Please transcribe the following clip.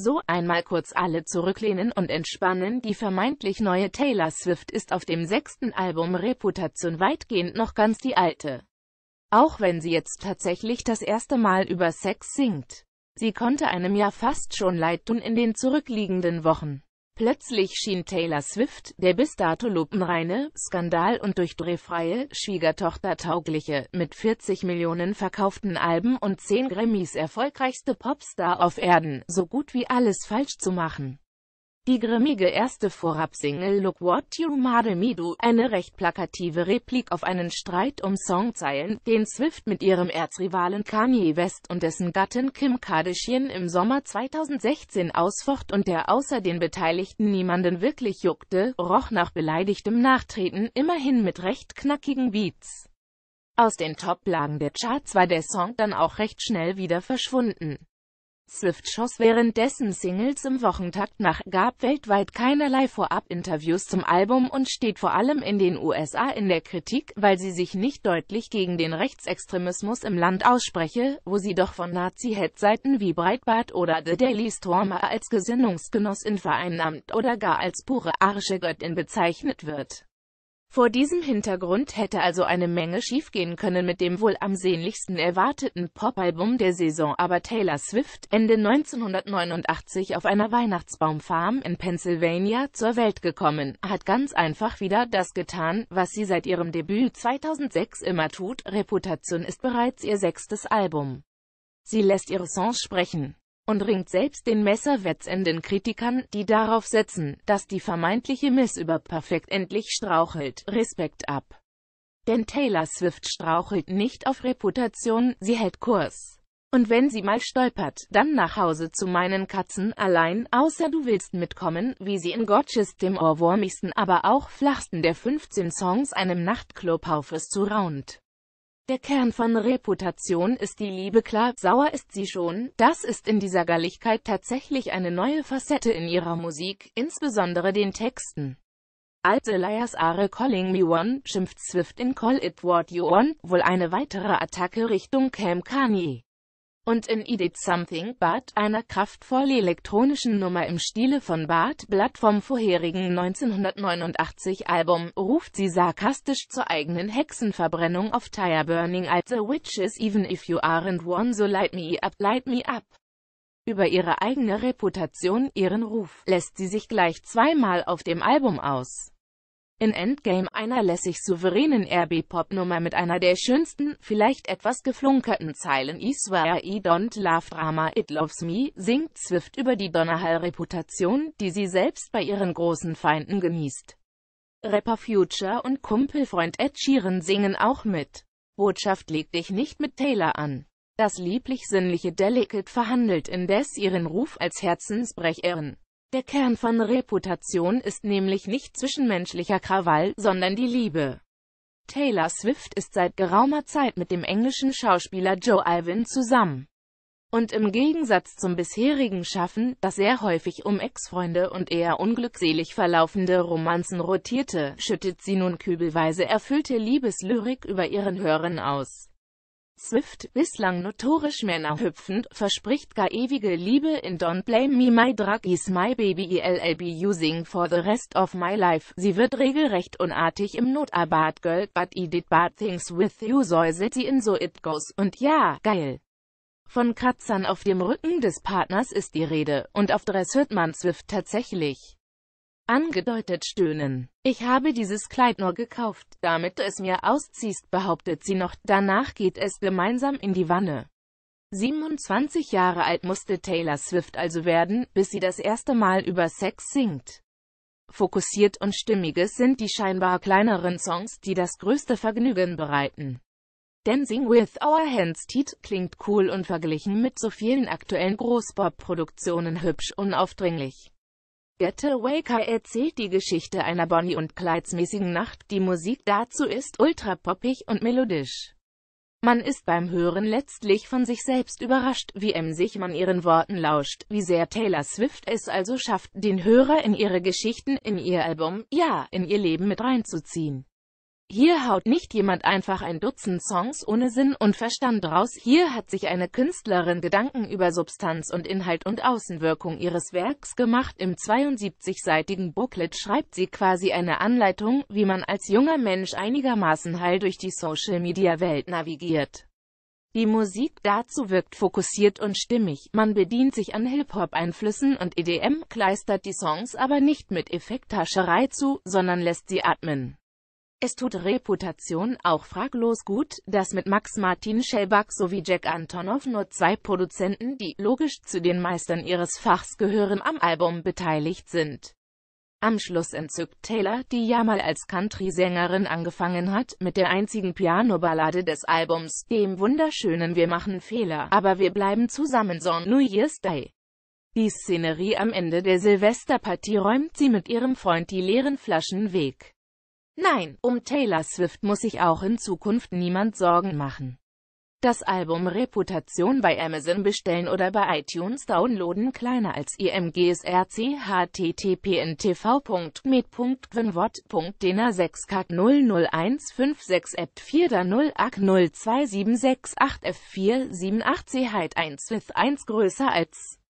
So einmal kurz alle zurücklehnen und entspannen. Die vermeintlich neue Taylor Swift ist auf dem sechsten Album Reputation weitgehend noch ganz die alte. Auch wenn sie jetzt tatsächlich das erste Mal über Sex singt. Sie konnte einem ja fast schon leid tun in den zurückliegenden Wochen. Plötzlich schien Taylor Swift, der bis dato lupenreine, skandal- und durchdrehfreie, Schwiegertochter-taugliche, mit 40 Millionen verkauften Alben und 10 Grammys erfolgreichste Popstar auf Erden, so gut wie alles falsch zu machen. Die grimmige erste Vorab-Single Look What You Made Me Do, eine recht plakative Replik auf einen Streit um Songzeilen, den Swift mit ihrem Erzrivalen Kanye West und dessen Gattin Kim Kardashian im Sommer 2016 ausfocht und der außer den Beteiligten niemanden wirklich juckte, roch nach beleidigtem Nachtreten, immerhin mit recht knackigen Beats. Aus den Top-Lagen der Charts war der Song dann auch recht schnell wieder verschwunden. Swift schoss währenddessen Singles im Wochentakt nach, gab weltweit keinerlei Vorab-Interviews zum Album und steht vor allem in den USA in der Kritik, weil sie sich nicht deutlich gegen den Rechtsextremismus im Land ausspreche, wo sie doch von Nazi-Headseiten wie Breitbart oder The Daily Stormer als Gesinnungsgenossin vereinnahmt oder gar als pure arische Göttin bezeichnet wird. Vor diesem Hintergrund hätte also eine Menge schiefgehen können mit dem wohl am sehnlichsten erwarteten Popalbum der Saison, aber Taylor Swift, Ende 1989 auf einer Weihnachtsbaumfarm in Pennsylvania zur Welt gekommen, hat ganz einfach wieder das getan, was sie seit ihrem Debüt 2006 immer tut, Reputation ist bereits ihr sechstes Album. Sie lässt ihre Songs sprechen und ringt selbst den messerwetzenden Kritikern, die darauf setzen, dass die vermeintliche Miss über Perfekt endlich strauchelt, Respekt ab. Denn Taylor Swift strauchelt nicht auf Reputation, sie hält Kurs. Und wenn sie mal stolpert, dann nach Hause zu meinen Katzen allein, außer du willst mitkommen, wie sie in Gotches dem ohrwurmigsten, aber auch flachsten der 15 Songs einem Nachtclub zu raunt. Der Kern von Reputation ist die Liebe klar, sauer ist sie schon, das ist in dieser Galligkeit tatsächlich eine neue Facette in ihrer Musik, insbesondere den Texten. Als Elias Are Calling Me One, schimpft Swift in Call It What You Want, wohl eine weitere Attacke Richtung Cam Kanye und in I Did Something Bart, einer kraftvoll elektronischen Nummer im Stile von Bart Blatt vom vorherigen 1989-Album, ruft sie sarkastisch zur eigenen Hexenverbrennung auf Tire Burning als The Witches Even If You Aren't One So Light Me Up, Light Me Up. Über ihre eigene Reputation, ihren Ruf, lässt sie sich gleich zweimal auf dem Album aus. In Endgame einer lässig souveränen RB-Pop-Nummer mit einer der schönsten, vielleicht etwas geflunkerten Zeilen I swear I don't love drama it loves me, singt Swift über die Donnerhall-Reputation, die sie selbst bei ihren großen Feinden genießt. Rapper Future und Kumpelfreund Ed Sheeran singen auch mit. Botschaft leg dich nicht mit Taylor an. Das lieblich-sinnliche Delicate verhandelt indes ihren Ruf als Herzensbrecherin. Der Kern von Reputation ist nämlich nicht zwischenmenschlicher Krawall, sondern die Liebe. Taylor Swift ist seit geraumer Zeit mit dem englischen Schauspieler Joe Alwyn zusammen. Und im Gegensatz zum bisherigen Schaffen, das sehr häufig um Ex-Freunde und eher unglückselig verlaufende Romanzen rotierte, schüttet sie nun kübelweise erfüllte Liebeslyrik über ihren Hörern aus. Swift, bislang notorisch männerhüpfend, verspricht gar ewige Liebe in Don't Blame Me My Drug Is My Baby I'll Be Using For The Rest Of My Life. Sie wird regelrecht unartig im Not about girl, but I did bad things with you so city in so it goes. Und ja, geil. Von Kratzern auf dem Rücken des Partners ist die Rede, und auf Dress hört man Swift tatsächlich angedeutet stöhnen. Ich habe dieses Kleid nur gekauft, damit du es mir ausziehst, behauptet sie noch, danach geht es gemeinsam in die Wanne. 27 Jahre alt musste Taylor Swift also werden, bis sie das erste Mal über Sex singt. Fokussiert und stimmiges sind die scheinbar kleineren Songs, die das größte Vergnügen bereiten. Dancing with Our Hands Teat klingt cool und verglichen mit so vielen aktuellen Großpop-Produktionen hübsch unaufdringlich. Getaway Car erzählt die Geschichte einer Bonnie- und Kleidsmäßigen Nacht, die Musik dazu ist ultrapoppig und melodisch. Man ist beim Hören letztlich von sich selbst überrascht, wie emsig man ihren Worten lauscht, wie sehr Taylor Swift es also schafft, den Hörer in ihre Geschichten, in ihr Album, ja, in ihr Leben mit reinzuziehen. Hier haut nicht jemand einfach ein Dutzend Songs ohne Sinn und Verstand raus, hier hat sich eine Künstlerin Gedanken über Substanz und Inhalt und Außenwirkung ihres Werks gemacht. Im 72-seitigen Booklet schreibt sie quasi eine Anleitung, wie man als junger Mensch einigermaßen heil durch die Social-Media-Welt navigiert. Die Musik dazu wirkt fokussiert und stimmig, man bedient sich an Hip-Hop-Einflüssen und EDM, kleistert die Songs aber nicht mit Effekthascherei zu, sondern lässt sie atmen. Es tut Reputation auch fraglos gut, dass mit Max Martin Schellback sowie Jack Antonoff nur zwei Produzenten, die, logisch, zu den Meistern ihres Fachs gehören, am Album beteiligt sind. Am Schluss entzückt Taylor, die ja mal als Country-Sängerin angefangen hat, mit der einzigen Piano-Ballade des Albums, dem wunderschönen Wir machen Fehler, aber wir bleiben zusammen so New Year's Day. Die Szenerie am Ende der Silvesterpartie räumt sie mit ihrem Freund die leeren Flaschen weg. Nein, um Taylor Swift muss sich auch in Zukunft niemand Sorgen machen. Das Album Reputation bei Amazon bestellen oder bei iTunes downloaden kleiner als imgsrchttpntv.med.quenwort.dena 6k00156 app 4 da 0 ak 02768 f 478 heit 1 with 1 größer als